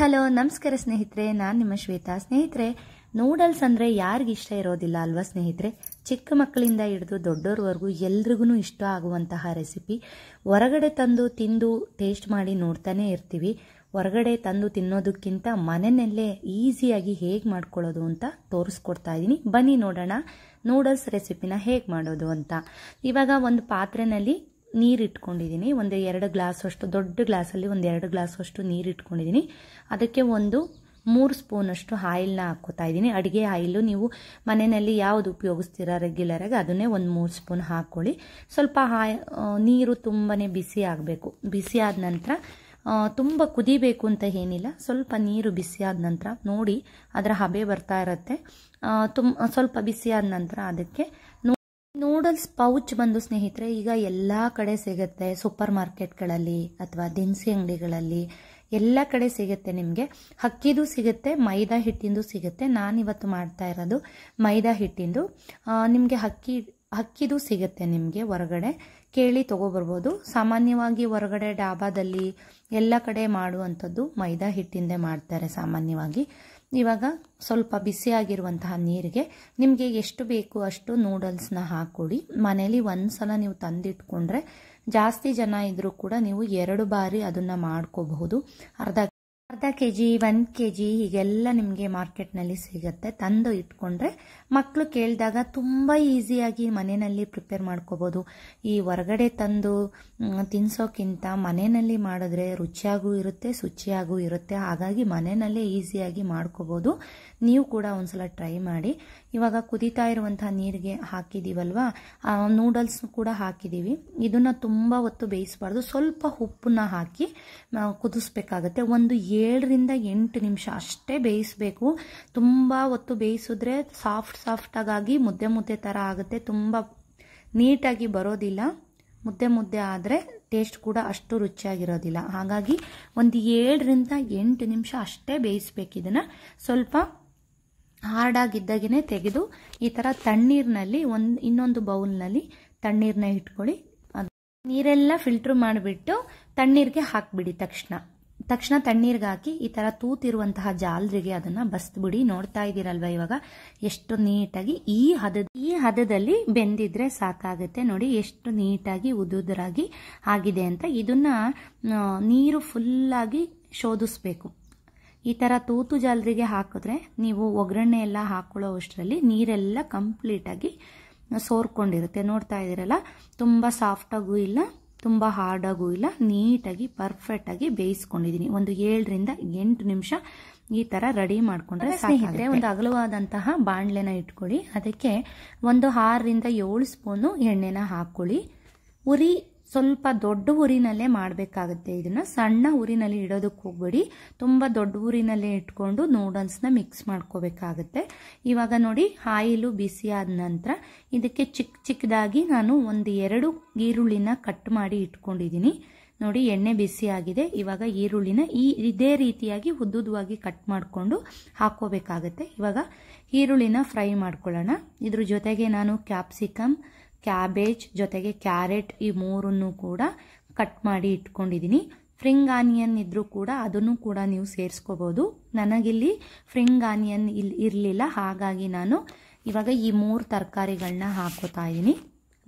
hello ನಮಸ್ಕಾರ ಸ್ನೇಹಿತರೆ ನಾನು ನಿಮ್ಮ ಶ್ವೇತಾ ಸ್ನೇಹಿತರೆ ನೂಡಲ್ಸ್ ಅಂದರೆ ಇಷ್ಟ ಇರೋದಿಲ್ಲ ಅಲ್ವಾ ಸ್ನೇಹಿತರೆ ಚಿಕ್ಕ ಮಕ್ಕಳಿಂದ ಹಿಡಿದು ದೊಡ್ಡೋರ್ವರೆಗೂ ಎಲ್ರಿಗೂ ಇಷ್ಟ ಆಗುವಂತಹ ರೆಸಿಪಿ ಹೊರಗಡೆ ತಂದು ತಿಂದು ಟೇಸ್ಟ್ ಮಾಡಿ ನೋಡ್ತಾನೆ ಇರ್ತೀವಿ ಹೊರಗಡೆ ತಂದು ತಿನ್ನೋದಕ್ಕಿಂತ ಮನೆಯಲ್ಲೇ ಈಸಿಯಾಗಿ ಹೇಗೆ ಮಾಡ್ಕೊಳ್ಳೋದು ಅಂತ ತೋರಿಸ್ಕೊಡ್ತಾ ಇದ್ದೀನಿ ಬನ್ನಿ ನೋಡೋಣ ನೂಡಲ್ಸ್ ರೆಸಿಪಿನ ಹೇಗೆ ಮಾಡೋದು ಅಂತ ಇವಾಗ ಒಂದು ಪಾತ್ರೆಯಲ್ಲಿ ನೀರು ಇಟ್ಕೊಂಡಿದ್ದೀನಿ ಒಂದು ಎರಡು ಗ್ಲಾಸ್ ಅಷ್ಟು ದೊಡ್ಡ ಗ್ಲಾಸಲ್ಲಿ ಒಂದು ಎರಡು ಗ್ಲಾಸ್ ಅಷ್ಟು ನೀರು ಇಟ್ಕೊಂಡಿದ್ದೀನಿ ಅದಕ್ಕೆ ಒಂದು ಮೂರು ಸ್ಪೂನಷ್ಟು ಆಯಿಲ್ನ ಹಾಕೋತಾ ಇದ್ದೀನಿ ಅಡುಗೆ ಆಯಿಲು ನೀವು ಮನೆಯಲ್ಲಿ ಯಾವುದು ಉಪಯೋಗಿಸ್ತೀರಾ ರೆಗ್ಯುಲರಾಗಿ ಅದನ್ನೇ ಒಂದು ಮೂರು ಸ್ಪೂನ್ ಹಾಕ್ಕೊಳ್ಳಿ ಸ್ವಲ್ಪ ಹಾಯ್ ನೀರು ತುಂಬಾ ಬಿಸಿ ಆಗಬೇಕು ಬಿಸಿ ಆದ ನಂತರ ತುಂಬ ಕುದಿಬೇಕು ಅಂತ ಏನಿಲ್ಲ ಸ್ವಲ್ಪ ನೀರು ಬಿಸಿ ಆದ ನಂತರ ನೋಡಿ ಅದರ ಹಬೆ ಬರ್ತಾ ಇರುತ್ತೆ ತುಂಬ ಸ್ವಲ್ಪ ಬಿಸಿ ಆದ ನಂತರ ಅದಕ್ಕೆ ನೂಡಲ್ಸ್ ಪೌಚ್ ಬಂದು ಸ್ನೇಹಿತರೆ ಈಗ ಎಲ್ಲ ಕಡೆ ಸಿಗುತ್ತೆ ಸೂಪರ್ ಮಾರ್ಕೆಟ್ಗಳಲ್ಲಿ ಅಥವಾ ದಿನಸಿ ಅಂಗಡಿಗಳಲ್ಲಿ ಎಲ್ಲ ಕಡೆ ಸಿಗುತ್ತೆ ನಿಮಗೆ ಹಕ್ಕಿದು ಸಿಗುತ್ತೆ ಮೈದಾ ಹಿಟ್ಟಿಂದು ಸಿಗುತ್ತೆ ನಾನಿವತ್ತು ಮಾಡ್ತಾ ಇರೋದು ಮೈದಾ ಹಿಟ್ಟಿಂದು ನಿಮಗೆ ಹಕ್ಕಿ ಹಕ್ಕಿದು ಸಿಗುತ್ತೆ ನಿಮಗೆ ಹೊರಗಡೆ ಕೇಳಿ ತೊಗೊಬರ್ಬೋದು ಸಾಮಾನ್ಯವಾಗಿ ಹೊರಗಡೆ ಡಾಬಾದಲ್ಲಿ ಎಲ್ಲ ಕಡೆ ಮಾಡುವಂಥದ್ದು ಮೈದಾ ಹಿಟ್ಟಿಂದೇ ಮಾಡ್ತಾರೆ ಸಾಮಾನ್ಯವಾಗಿ ಇವಾಗ ಸ್ವಲ್ಪ ಬಿಸಿಯಾಗಿರುವಂತಹ ನೀರಿಗೆ ನಿಮಗೆ ಎಷ್ಟು ಬೇಕು ಅಷ್ಟು ನೂಡಲ್ಸ್ನ ಹಾಕೊಡಿ ಮನೇಲಿ ಒಂದು ಸಲ ನೀವು ತಂದಿಟ್ಕೊಂಡ್ರೆ ಜಾಸ್ತಿ ಜನ ಇದ್ದರೂ ಕೂಡ ನೀವು ಎರಡು ಬಾರಿ ಅದನ್ನು ಮಾಡ್ಕೋಬಹುದು ಅರ್ಧ ಅರ್ಧ K G one K G ಹೀಗೆಲ್ಲ ನಿಮಗೆ ಮಾರ್ಕೆಟ್ನಲ್ಲಿ ಸಿಗುತ್ತೆ ತಂದು ಇಟ್ಕೊಂಡ್ರೆ ಮಕ್ಕಳು ಕೇಳಿದಾಗ ತುಂಬ ಈಸಿಯಾಗಿ ಮನೆಯಲ್ಲಿ ಪ್ರಿಪೇರ್ ಮಾಡ್ಕೋಬೋದು ಈ ಹೊರಗಡೆ ತಂದು ತಿನ್ಸೋಕ್ಕಿಂತ ಮನೆಯಲ್ಲಿ ಮಾಡಿದ್ರೆ ರುಚಿಯಾಗೂ ಇರುತ್ತೆ ಶುಚಿಯಾಗೂ ಇರುತ್ತೆ ಹಾಗಾಗಿ ಮನೆಯಲ್ಲೇ ಈಸಿಯಾಗಿ ಮಾಡ್ಕೋಬೋದು ನೀವು ಕೂಡ ಒಂದ್ಸಲ ಟ್ರೈ ಮಾಡಿ ಇವಾಗ ಕುದೀತಾ ಇರುವಂತಹ ನೀರಿಗೆ ಹಾಕಿದ್ದೀವಲ್ವಾ ನೂಡಲ್ಸ್ ಕೂಡ ಹಾಕಿದ್ದೀವಿ ಇದನ್ನು ತುಂಬ ಹೊತ್ತು ಬೇಯಿಸಬಾರ್ದು ಸ್ವಲ್ಪ ಉಪ್ಪನ್ನ ಹಾಕಿ ಕುದಿಸ್ಬೇಕಾಗತ್ತೆ ಒಂದು ಏಳರಿಂದ ಎಂಟು ನಿಮಿಷ ಅಷ್ಟೇ ಬೇಯಿಸಬೇಕು ತುಂಬ ಹೊತ್ತು ಬೇಯಿಸಿದ್ರೆ ಸಾಫ್ಟ್ ಸಾಫ್ಟಾಗಿ ಮುದ್ದೆ ಮುದ್ದೆ ಥರ ಆಗುತ್ತೆ ತುಂಬ ನೀಟಾಗಿ ಬರೋದಿಲ್ಲ ಮುದ್ದೆ ಮುದ್ದೆ ಆದರೆ ಟೇಸ್ಟ್ ಕೂಡ ಅಷ್ಟು ರುಚಿಯಾಗಿರೋದಿಲ್ಲ ಹಾಗಾಗಿ ಒಂದು ಏಳರಿಂದ ಎಂಟು ನಿಮಿಷ ಅಷ್ಟೇ ಬೇಯಿಸ್ಬೇಕು ಸ್ವಲ್ಪ ಹಾರ್ಡ್ ತೆಗೆದು ಈ ಥರ ತಣ್ಣೀರಿನಲ್ಲಿ ಒಂದು ಇನ್ನೊಂದು ಬೌಲ್ನಲ್ಲಿ ತಣ್ಣೀರನ್ನ ಇಟ್ಕೊಳ್ಳಿ ನೀರೆಲ್ಲ ಫಿಲ್ಟರ್ ಮಾಡಿಬಿಟ್ಟು ತಣ್ಣೀರಿಗೆ ಹಾಕಿಬಿಡಿ ತಕ್ಷಣ ತಕ್ಷಣ ತಣ್ಣೀರಿಗೆ ಹಾಕಿ ಈ ಥರ ತೂತಿರುವಂತಹ ಜಾಲರಿಗೆ ಅದನ್ನು ಬಸ್ಬಿಡಿ ನೋಡ್ತಾ ಇದ್ದೀರಲ್ವ ಇವಾಗ ಎಷ್ಟು ನೀಟಾಗಿ ಈ ಹದ ಈ ಹದದಲ್ಲಿ ಬೆಂದಿದ್ರೆ ಸಾಕಾಗುತ್ತೆ ನೋಡಿ ಎಷ್ಟು ನೀಟಾಗಿ ಉದುದರಾಗಿ ಆಗಿದೆ ಅಂತ ಇದನ್ನ ನೀರು ಫುಲ್ಲಾಗಿ ಶೋಧಿಸ್ಬೇಕು ಈ ತರ ತೂತು ಜಾಲರಿಗೆ ಹಾಕಿದ್ರೆ ನೀವು ಒಗ್ಗರಣೆ ಎಲ್ಲ ಹಾಕೊಳ್ಳೋ ಅಷ್ಟರಲ್ಲಿ ನೀರೆಲ್ಲ ಆಗಿ ಸೋರ್ಕೊಂಡಿರುತ್ತೆ ನೋಡ್ತಾ ಇದ್ದೀರಲ್ಲ ಸಾಫ್ಟ್ ಸಾಫ್ಟಾಗೂ ಇಲ್ಲ ತುಂಬಾ ಹಾರ್ಡ್ ಹಾರ್ಡಾಗೂ ಇಲ್ಲ ನೀಟಾಗಿ ಆಗಿ ಬೇಯಿಸ್ಕೊಂಡಿದೀನಿ ಒಂದು ಏಳರಿಂದ ಎಂಟು ನಿಮಿಷ ಈ ತರ ರೆಡಿ ಮಾಡ್ಕೊಂಡ್ರೆ ಸ್ನೇಹಿತರೆ ಒಂದು ಅಗಲವಾದಂತಹ ಬಾಣಲೆನ ಇಟ್ಕೊಳ್ಳಿ ಅದಕ್ಕೆ ಒಂದು ಆರರಿಂದ ಏಳು ಸ್ಪೂನು ಎಣ್ಣೆನ ಹಾಕೊಳ್ಳಿ ಉರಿ ಸ್ವಲ್ಪ ದೊಡ್ಡ ಊರಿನಲ್ಲೇ ಮಾಡಬೇಕಾಗುತ್ತೆ ಇದನ್ನು ಸಣ್ಣ ಊರಿನಲ್ಲಿ ಇಡೋದಕ್ಕೆ ಹೋಗ್ಬೇಡಿ ತುಂಬ ದೊಡ್ಡ ಊರಿನಲ್ಲೇ ಇಟ್ಕೊಂಡು ನೂಡಲ್ಸ್ನ ಮಿಕ್ಸ್ ಮಾಡ್ಕೋಬೇಕಾಗುತ್ತೆ ಇವಾಗ ನೋಡಿ ಆಯಿಲು ಬಿಸಿ ಆದ ನಂತರ ಇದಕ್ಕೆ ಚಿಕ್ಕ ಚಿಕ್ಕದಾಗಿ ನಾನು ಒಂದು ಎರಡು ಈರುಳ್ಳಿನ ಕಟ್ ಮಾಡಿ ಇಟ್ಕೊಂಡಿದ್ದೀನಿ ನೋಡಿ ಎಣ್ಣೆ ಬಿಸಿ ಆಗಿದೆ ಇವಾಗ ಈರುಳ್ಳಿನ ಈ ಇದೇ ರೀತಿಯಾಗಿ ಉದ್ದುದ್ದವಾಗಿ ಕಟ್ ಮಾಡಿಕೊಂಡು ಹಾಕೋಬೇಕಾಗತ್ತೆ ಇವಾಗ ಈರುಳ್ಳಿನ ಫ್ರೈ ಮಾಡ್ಕೊಳ್ಳೋಣ ಇದ್ರ ಜೊತೆಗೆ ನಾನು ಕ್ಯಾಪ್ಸಿಕಮ್ ಕ್ಯಾಬೇಜ್ ಜೊತೆಗೆ ಕ್ಯಾರೆಟ್ ಈ ಮೂರನ್ನು ಕೂಡ ಕಟ್ ಮಾಡಿ ಇಟ್ಕೊಂಡಿದ್ದೀನಿ ಫ್ರಿಂಗ್ ಆನಿಯನ್ ಇದ್ರೂ ಕೂಡ ಅದನ್ನು ಕೂಡ ನೀವು ಸೇರಿಸ್ಕೋಬೋದು ನನಗಿಲ್ಲಿ ಫ್ರಿಂಗ್ ಆನಿಯನ್ ಇಲ್ಲಿ ಇರಲಿಲ್ಲ ಹಾಗಾಗಿ ನಾನು ಇವಾಗ ಈ ಮೂರು ತರಕಾರಿಗಳನ್ನ ಹಾಕೋತಾ ಇದ್ದೀನಿ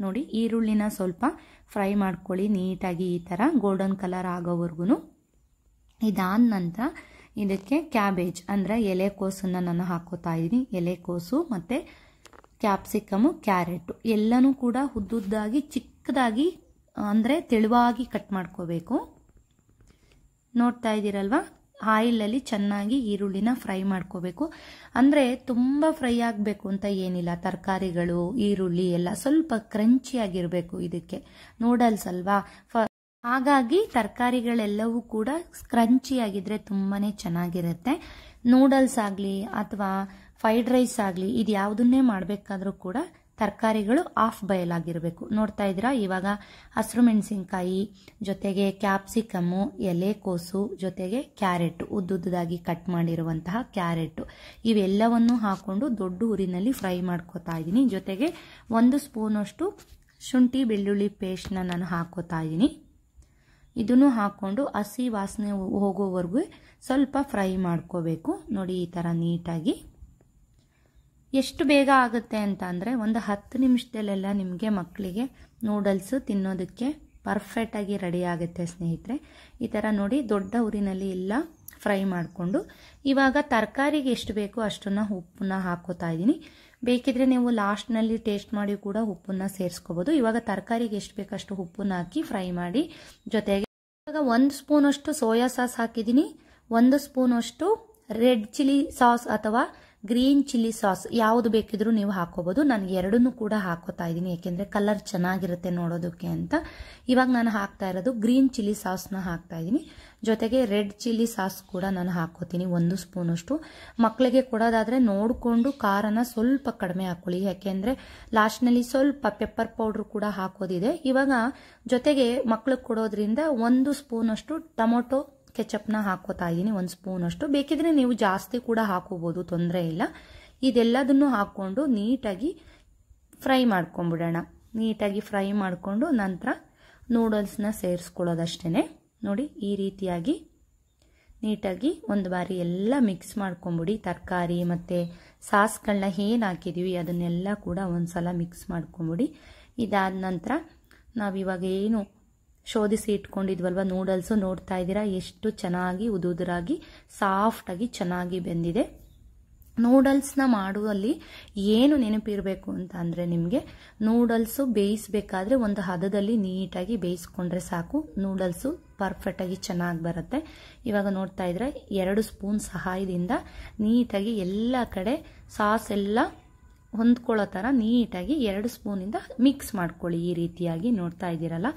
ನೋಡಿ ಈರುಳ್ಳಿನ ಸ್ವಲ್ಪ ಫ್ರೈ ಮಾಡ್ಕೊಳ್ಳಿ ನೀಟಾಗಿ ಈ ಥರ ಗೋಲ್ಡನ್ ಕಲರ್ ಆಗೋವರೆಗೂ ಇದಾದ ನಂತರ ಇದಕ್ಕೆ ಕ್ಯಾಬೇಜ್ ಅಂದರೆ ಎಲೆಕೋಸನ್ನು ನಾನು ಹಾಕೋತಾ ಇದ್ದೀನಿ ಎಲೆಕೋಸು ಮತ್ತು ಕ್ಯಾಪ್ಸಿಕಮು ಕ್ಯಾರೆಟು ಎಲ್ಲನೂ ಕೂಡ ಉದ್ದುದ್ದಾಗಿ ಚಿಕ್ಕದಾಗಿ ಅಂದರೆ ತೆಳುವಾಗಿ ಕಟ್ ಮಾಡ್ಕೋಬೇಕು ನೋಡ್ತಾ ಇದ್ದೀರಲ್ವಾ ಆಯಿಲಲ್ಲಿ ಚೆನ್ನಾಗಿ ಈರುಳ್ಳಿನ ಫ್ರೈ ಮಾಡ್ಕೋಬೇಕು ಅಂದರೆ ತುಂಬ ಫ್ರೈ ಆಗಬೇಕು ಅಂತ ಏನಿಲ್ಲ ತರಕಾರಿಗಳು ಈರುಳ್ಳಿ ಎಲ್ಲ ಸ್ವಲ್ಪ ಕ್ರಂಚಿಯಾಗಿರಬೇಕು ಇದಕ್ಕೆ ನೂಡಲ್ಸ್ ಅಲ್ವಾ ಫ ಹಾಗಾಗಿ ತರಕಾರಿಗಳೆಲ್ಲವೂ ಕೂಡ ಆಗಿದ್ರೆ ತುಂಬಾ ಚೆನ್ನಾಗಿರುತ್ತೆ ನೂಡಲ್ಸ್ ಆಗಲಿ ಅಥವಾ ಫ್ರೈಡ್ ರೈಸ್ ಆಗಲಿ ಇದು ಯಾವುದನ್ನೇ ಮಾಡಬೇಕಾದ್ರೂ ಕೂಡ ತರಕಾರಿಗಳು ಆಫ್ ಬಯಲ್ ಆಗಿರಬೇಕು ನೋಡ್ತಾ ಇದ್ದೀರಾ ಇವಾಗ ಹಸಿರು ಮೆಣಸಿನ್ಕಾಯಿ ಜೊತೆಗೆ ಕ್ಯಾಪ್ಸಿಕಮ್ಮು ಎಲೆಕೋಸು ಜೊತೆಗೆ ಕ್ಯಾರೆಟ್ ಉದ್ದುದ್ದಾಗಿ ಕಟ್ ಮಾಡಿರುವಂತಹ ಕ್ಯಾರೆಟ್ ಇವೆಲ್ಲವನ್ನು ಹಾಕೊಂಡು ದೊಡ್ಡ ಊರಿನಲ್ಲಿ ಫ್ರೈ ಮಾಡ್ಕೋತಾ ಇದ್ದೀನಿ ಜೊತೆಗೆ ಒಂದು ಸ್ಪೂನಷ್ಟು ಶುಂಠಿ ಬೆಳ್ಳುಳ್ಳಿ ಪೇಸ್ಟ್ನ ನಾನು ಹಾಕೋತಾ ಇದ್ದೀನಿ ಇದನ್ನು ಹಾಕ್ಕೊಂಡು ಹಸಿ ವಾಸನೆ ಹೋಗೋವರೆಗೂ ಸ್ವಲ್ಪ ಫ್ರೈ ಮಾಡ್ಕೋಬೇಕು ನೋಡಿ ಈ ಥರ ನೀಟಾಗಿ ಎಷ್ಟು ಬೇಗ ಆಗುತ್ತೆ ಅಂತ ಅಂದರೆ ಒಂದು ಹತ್ತು ನಿಮಿಷದಲ್ಲೆಲ್ಲ ನಿಮಗೆ ಮಕ್ಕಳಿಗೆ ನೂಡಲ್ಸು ತಿನ್ನೋದಕ್ಕೆ ಪರ್ಫೆಕ್ಟಾಗಿ ರೆಡಿ ಆಗುತ್ತೆ ಸ್ನೇಹಿತರೆ ಈ ಥರ ನೋಡಿ ದೊಡ್ಡ ಊರಿನಲ್ಲಿ ಎಲ್ಲ ಫ್ರೈ ಮಾಡಿಕೊಂಡು ಇವಾಗ ತರಕಾರಿಗೆ ಎಷ್ಟು ಬೇಕೋ ಅಷ್ಟನ್ನು ಉಪ್ಪನ್ನ ಹಾಕೋತಾ ಇದ್ದೀನಿ ಬೇಕಿದ್ರೆ ನೀವು ಲಾಸ್ಟ್ನಲ್ಲಿ ಟೇಸ್ಟ್ ಮಾಡಿ ಕೂಡ ಉಪ್ಪನ್ನ ಸೇರಿಸ್ಕೋಬೋದು ಇವಾಗ ತರಕಾರಿಗೆ ಎಷ್ಟು ಅಷ್ಟು ಉಪ್ಪನ್ನ ಹಾಕಿ ಫ್ರೈ ಮಾಡಿ ಜೊತೆಗೆ ಇವಾಗ ಒಂದು ಸ್ಪೂನಷ್ಟು ಸೋಯಾ ಸಾಸ್ ಹಾಕಿದ್ದೀನಿ ಒಂದು ಸ್ಪೂನಷ್ಟು ರೆಡ್ ಚಿಲ್ಲಿ ಸಾಸ್ ಅಥವಾ ಗ್ರೀನ್ ಚಿಲ್ಲಿ ಸಾಸ್ ಯಾವುದು ಬೇಕಿದ್ರು ನೀವು ಹಾಕೋಬಹುದು ನಾನು ಎರಡನ್ನೂ ಕೂಡ ಹಾಕೋತಾ ಇದ್ದೀನಿ ಯಾಕೆಂದ್ರೆ ಕಲರ್ ಚೆನ್ನಾಗಿರುತ್ತೆ ನೋಡೋದಕ್ಕೆ ಅಂತ ಇವಾಗ ನಾನು ಹಾಕ್ತಾ ಇರೋದು ಗ್ರೀನ್ ಚಿಲ್ಲಿ ಸಾಸ್ನ ಹಾಕ್ತಾ ಇದ್ದೀನಿ ಜೊತೆಗೆ ರೆಡ್ ಚಿಲ್ಲಿ ಸಾಸ್ ಕೂಡ ನಾನು ಹಾಕೋತೀನಿ ಒಂದು ಸ್ಪೂನಷ್ಟು ಮಕ್ಕಳಿಗೆ ಕೊಡೋದಾದರೆ ನೋಡಿಕೊಂಡು ಖಾರನ ಸ್ವಲ್ಪ ಕಡಿಮೆ ಹಾಕೊಳ್ಳಿ ಯಾಕೆಂದರೆ ಲಾಸ್ಟ್ನಲ್ಲಿ ಸ್ವಲ್ಪ ಪೆಪ್ಪರ್ ಪೌಡ್ರ್ ಕೂಡ ಹಾಕೋದಿದೆ ಇವಾಗ ಜೊತೆಗೆ ಮಕ್ಕಳಿಗೆ ಕೊಡೋದ್ರಿಂದ ಒಂದು ಸ್ಪೂನಷ್ಟು ಟೊಮೊಟೊ ಕೆಚಪ್ನ ಹಾಕೋತಾ ಇದ್ದೀನಿ ಒಂದು ಸ್ಪೂನ್ ಅಷ್ಟು ಬೇಕಿದ್ರೆ ನೀವು ಜಾಸ್ತಿ ಕೂಡ ಹಾಕೋಬೋದು ತೊಂದರೆ ಇಲ್ಲ ಇದೆಲ್ಲದನ್ನು ಹಾಕ್ಕೊಂಡು ನೀಟಾಗಿ ಫ್ರೈ ಮಾಡ್ಕೊಂಬಿಡೋಣ ನೀಟಾಗಿ ಫ್ರೈ ಮಾಡಿಕೊಂಡು ನಂತರ ನೂಡಲ್ಸ್ನ ಸೇರಿಸ್ಕೊಳ್ಳೋದಷ್ಟೇ ನೋಡಿ ಈ ರೀತಿಯಾಗಿ ನೀಟಾಗಿ ಒಂದು ಬಾರಿ ಎಲ್ಲ ಮಿಕ್ಸ್ ಮಾಡ್ಕೊಂಬಿಡಿ ತರಕಾರಿ ಮತ್ತು ಸಾಸ್ಗಳನ್ನ ಏನು ಹಾಕಿದ್ದೀವಿ ಅದನ್ನೆಲ್ಲ ಕೂಡ ಒಂದು ಸಲ ಮಿಕ್ಸ್ ಮಾಡ್ಕೊಂಬಿಡಿ ಇದಾದ ನಂತರ ನಾವಿವಾಗ ಏನು ಶೋಧಿಸಿ ಇಟ್ಕೊಂಡಿದ್ವಲ್ವ ನೂಡಲ್ಸು ನೋಡ್ತಾ ಇದ್ದೀರಾ ಎಷ್ಟು ಚೆನ್ನಾಗಿ ಉದುರಾಗಿ ಸಾಫ್ಟಾಗಿ ಚೆನ್ನಾಗಿ ಬೆಂದಿದೆ ನ ಮಾಡುವಲ್ಲಿ ಏನು ನೆನಪಿರಬೇಕು ಅಂತ ಅಂದರೆ ನಿಮಗೆ ನೂಡಲ್ಸು ಬೇಯಿಸಬೇಕಾದ್ರೆ ಒಂದು ಹದದಲ್ಲಿ ನೀಟಾಗಿ ಬೇಯಿಸ್ಕೊಂಡ್ರೆ ಸಾಕು ನೂಡಲ್ಸು ಪರ್ಫೆಕ್ಟಾಗಿ ಚೆನ್ನಾಗಿ ಬರುತ್ತೆ ಇವಾಗ ನೋಡ್ತಾ ಇದ್ರೆ ಎರಡು ಸ್ಪೂನ್ ಸಹಾಯದಿಂದ ನೀಟಾಗಿ ಎಲ್ಲ ಕಡೆ ಸಾಸ್ ಎಲ್ಲ ಹೊಂದ್ಕೊಳ್ಳೋ ಥರ ನೀಟಾಗಿ ಎರಡು ಸ್ಪೂನಿಂದ ಮಿಕ್ಸ್ ಮಾಡ್ಕೊಳ್ಳಿ ಈ ರೀತಿಯಾಗಿ ನೋಡ್ತಾ ಇದ್ದೀರಲ್ಲ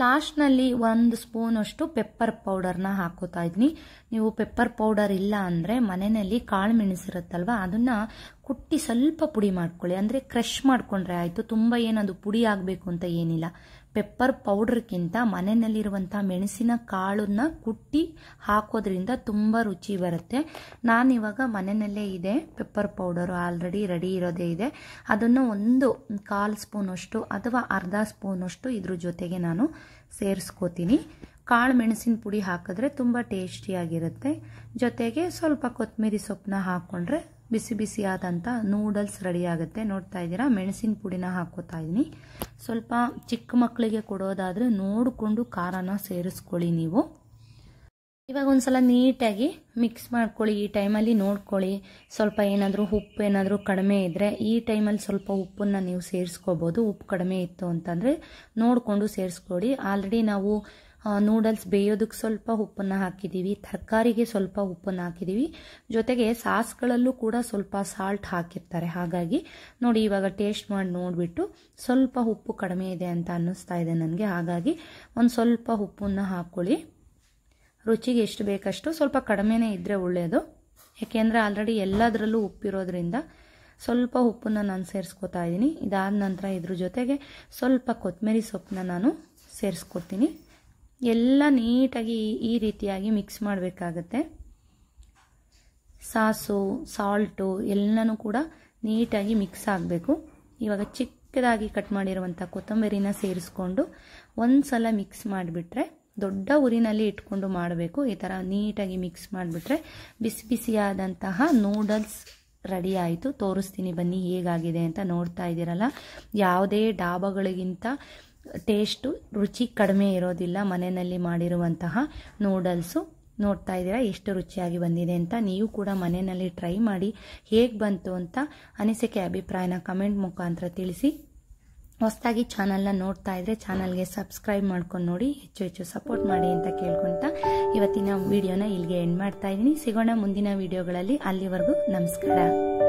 ಲಾಸ್ಟ್ನಲ್ಲಿ ಒಂದು ಸ್ಪೂನ್ ಅಷ್ಟು ಪೆಪ್ಪರ್ ಪೌಡರ್ನ ಹಾಕೋತಾ ಇದ್ದೀನಿ ನೀವು ಪೆಪ್ಪರ್ ಪೌಡರ್ ಇಲ್ಲ ಅಂದರೆ ಮನೆಯಲ್ಲಿ ಕಾಳು ಮೆಣಸಿರುತ್ತಲ್ವ ಅದನ್ನು ಕುಟ್ಟಿ ಸ್ವಲ್ಪ ಪುಡಿ ಮಾಡ್ಕೊಳ್ಳಿ ಅಂದರೆ ಕ್ರಷ್ ಮಾಡಿಕೊಂಡ್ರೆ ಆಯಿತು ತುಂಬ ಏನದು ಪುಡಿ ಆಗಬೇಕು ಅಂತ ಏನಿಲ್ಲ ಪೆಪ್ಪರ್ ಪೌಡ್ರ್ಗಿಂತ ಮನೆಯಲ್ಲಿರುವಂಥ ಮೆಣಸಿನ ಕಾಳನ್ನ ಕುಟ್ಟಿ ಹಾಕೋದ್ರಿಂದ ತುಂಬ ರುಚಿ ಬರುತ್ತೆ ನಾನಿವಾಗ ಮನೆಯಲ್ಲೇ ಇದೆ ಪೆಪ್ಪರ್ ಪೌಡರು ಆಲ್ರೆಡಿ ರೆಡಿ ಇರೋದೇ ಇದೆ ಅದನ್ನು ಒಂದು ಕಾಲು ಸ್ಪೂನಷ್ಟು ಅಥವಾ ಅರ್ಧ ಸ್ಪೂನಷ್ಟು ಇದ್ರ ಜೊತೆಗೆ ನಾನು ಸೇರಿಸ್ಕೋತೀನಿ ಕಾಳು ಮೆಣಸಿನ ಪುಡಿ ಹಾಕಿದ್ರೆ ತುಂಬ ಟೇಸ್ಟಿಯಾಗಿರುತ್ತೆ ಜೊತೆಗೆ ಸ್ವಲ್ಪ ಕೊತ್ತಂಬರಿ ಸೊಪ್ಪನ್ನ ಹಾಕೊಂಡ್ರೆ ಬಿಸಿ ಬಿಸಿ ಆದಂಥ ನೂಡಲ್ಸ್ ರೆಡಿ ಆಗುತ್ತೆ ನೋಡ್ತಾ ಇದ್ದೀರಾ ಮೆಣಸಿನ ಪುಡಿನ ಹಾಕೋತಾ ಇದ್ದೀನಿ ಸ್ವಲ್ಪ ಚಿಕ್ಕ ಮಕ್ಕಳಿಗೆ ಕೊಡೋದಾದರೆ ನೋಡಿಕೊಂಡು ಖಾರನ ಸೇರಿಸ್ಕೊಳ್ಳಿ ನೀವು ಇವಾಗ ಒಂದು ಸಲ ನೀಟಾಗಿ ಮಿಕ್ಸ್ ಮಾಡ್ಕೊಳ್ಳಿ ಈ ಟೈಮಲ್ಲಿ ನೋಡ್ಕೊಳ್ಳಿ ಸ್ವಲ್ಪ ಏನಾದರೂ ಉಪ್ಪು ಏನಾದರೂ ಕಡಿಮೆ ಇದ್ದರೆ ಈ ಟೈಮಲ್ಲಿ ಸ್ವಲ್ಪ ಉಪ್ಪನ್ನ ನೀವು ಸೇರಿಸ್ಕೋಬೋದು ಉಪ್ಪು ಕಡಿಮೆ ಇತ್ತು ಅಂತಂದರೆ ನೋಡಿಕೊಂಡು ಸೇರಿಸ್ಕೊಡಿ ಆಲ್ರೆಡಿ ನಾವು ನೂಡಲ್ಸ್ ಬೇಯೋದಕ್ಕೆ ಸ್ವಲ್ಪ ಉಪ್ಪನ್ನು ಹಾಕಿದ್ದೀವಿ ತರಕಾರಿಗೆ ಸ್ವಲ್ಪ ಉಪ್ಪನ್ನು ಹಾಕಿದ್ದೀವಿ ಜೊತೆಗೆ ಸಾಸ್ಗಳಲ್ಲೂ ಕೂಡ ಸ್ವಲ್ಪ ಸಾಲ್ಟ್ ಹಾಕಿರ್ತಾರೆ ಹಾಗಾಗಿ ನೋಡಿ ಇವಾಗ ಟೇಸ್ಟ್ ಮಾಡಿ ನೋಡಿಬಿಟ್ಟು ಸ್ವಲ್ಪ ಉಪ್ಪು ಕಡಿಮೆ ಇದೆ ಅಂತ ಅನ್ನಿಸ್ತಾ ಇದೆ ನನಗೆ ಹಾಗಾಗಿ ಒಂದು ಸ್ವಲ್ಪ ಉಪ್ಪನ್ನು ಹಾಕ್ಕೊಳ್ಳಿ ರುಚಿಗೆ ಎಷ್ಟು ಬೇಕಷ್ಟು ಸ್ವಲ್ಪ ಕಡಿಮೆನೇ ಇದ್ದರೆ ಒಳ್ಳೆಯದು ಯಾಕೆಂದ್ರೆ ಆಲ್ರೆಡಿ ಎಲ್ಲದರಲ್ಲೂ ಉಪ್ಪಿರೋದ್ರಿಂದ ಸ್ವಲ್ಪ ಉಪ್ಪನ್ನು ನಾನು ಸೇರಿಸ್ಕೊತಾ ಇದ್ದೀನಿ ಇದಾದ ನಂತರ ಇದ್ರ ಜೊತೆಗೆ ಸ್ವಲ್ಪ ಕೊತ್ತಂಬರಿ ಸೊಪ್ಪನ್ನ ನಾನು ಸೇರಿಸ್ಕೊತೀನಿ ಎಲ್ಲ ನೀಟಾಗಿ ಈ ರೀತಿಯಾಗಿ ಮಿಕ್ಸ್ ಮಾಡಬೇಕಾಗತ್ತೆ ಸಾಸು ಸಾಲ್ಟು ಎಲ್ಲನೂ ಕೂಡ ನೀಟಾಗಿ ಮಿಕ್ಸ್ ಆಗಬೇಕು ಇವಾಗ ಚಿಕ್ಕದಾಗಿ ಕಟ್ ಮಾಡಿರುವಂಥ ಕೊತ್ತಂಬರಿನ ಸೇರಿಸ್ಕೊಂಡು ಒಂದು ಸಲ ಮಿಕ್ಸ್ ಮಾಡಿಬಿಟ್ರೆ ದೊಡ್ಡ ಉರಿನಲ್ಲಿ ಇಟ್ಕೊಂಡು ಮಾಡಬೇಕು ಈ ಥರ ನೀಟಾಗಿ ಮಿಕ್ಸ್ ಮಾಡಿಬಿಟ್ರೆ ಬಿಸಿ ಬಿಸಿಯಾದಂತಹ ನೂಡಲ್ಸ್ ರೆಡಿ ಆಯಿತು ತೋರಿಸ್ತೀನಿ ಬನ್ನಿ ಹೇಗಾಗಿದೆ ಅಂತ ನೋಡ್ತಾ ಇದ್ದೀರಲ್ಲ ಯಾವುದೇ ಡಾಬಾಗಳಿಗಿಂತ ಟೇಸ್ಟು ರುಚಿ ಕಡಿಮೆ ಇರೋದಿಲ್ಲ ಮನೆಯಲ್ಲಿ ಮಾಡಿರುವಂತಹ ನೂಡಲ್ಸು ನೋಡ್ತಾ ಇದ್ದೀರಾ ಎಷ್ಟು ರುಚಿಯಾಗಿ ಬಂದಿದೆ ಅಂತ ನೀವು ಕೂಡ ಮನೆಯಲ್ಲಿ ಟ್ರೈ ಮಾಡಿ ಹೇಗೆ ಬಂತು ಅಂತ ಅನಿಸಿಕೆ ಅಭಿಪ್ರಾಯನ ಕಮೆಂಟ್ ಮುಖಾಂತರ ತಿಳಿಸಿ ಹೊಸದಾಗಿ ಚಾನಲ್ನ ನೋಡ್ತಾ ಇದ್ರೆ ಚಾನಲ್ಗೆ ಸಬ್ಸ್ಕ್ರೈಬ್ ಮಾಡ್ಕೊಂಡು ನೋಡಿ ಹೆಚ್ಚು ಹೆಚ್ಚು ಸಪೋರ್ಟ್ ಮಾಡಿ ಅಂತ ಕೇಳ್ಕೊಂತ ಇವತ್ತಿನ ವಿಡಿಯೋನ ಇಲ್ಲಿಗೆ ಎಂಡ್ ಮಾಡ್ತಾ ಇದ್ದೀನಿ ಸಿಗೋಣ ಮುಂದಿನ ವಿಡಿಯೋಗಳಲ್ಲಿ ಅಲ್ಲಿವರೆಗೂ ನಮಸ್ಕಾರ